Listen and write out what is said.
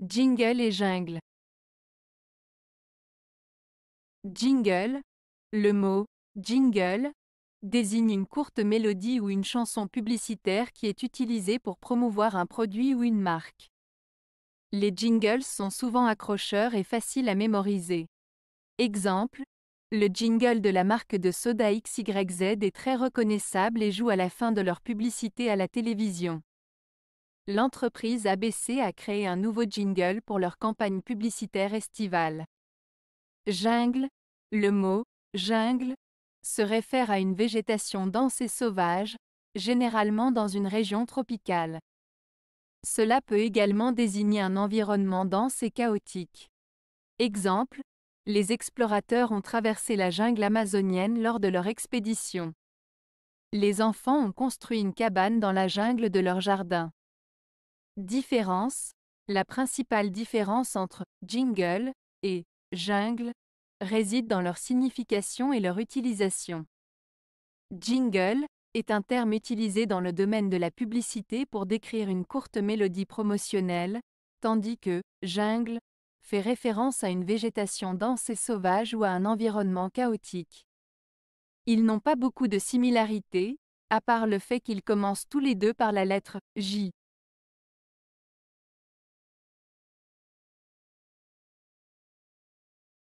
Jingle et jungle. Jingle. Le mot jingle désigne une courte mélodie ou une chanson publicitaire qui est utilisée pour promouvoir un produit ou une marque. Les jingles sont souvent accrocheurs et faciles à mémoriser. Exemple, le jingle de la marque de soda XYZ est très reconnaissable et joue à la fin de leur publicité à la télévision l'entreprise ABC a créé un nouveau jingle pour leur campagne publicitaire estivale. Jungle, le mot jungle se réfère à une végétation dense et sauvage, généralement dans une région tropicale. Cela peut également désigner un environnement dense et chaotique. Exemple, les explorateurs ont traversé la jungle amazonienne lors de leur expédition. Les enfants ont construit une cabane dans la jungle de leur jardin. Différence La principale différence entre jingle et jungle réside dans leur signification et leur utilisation. Jingle est un terme utilisé dans le domaine de la publicité pour décrire une courte mélodie promotionnelle, tandis que jungle fait référence à une végétation dense et sauvage ou à un environnement chaotique. Ils n'ont pas beaucoup de similarités, à part le fait qu'ils commencent tous les deux par la lettre J.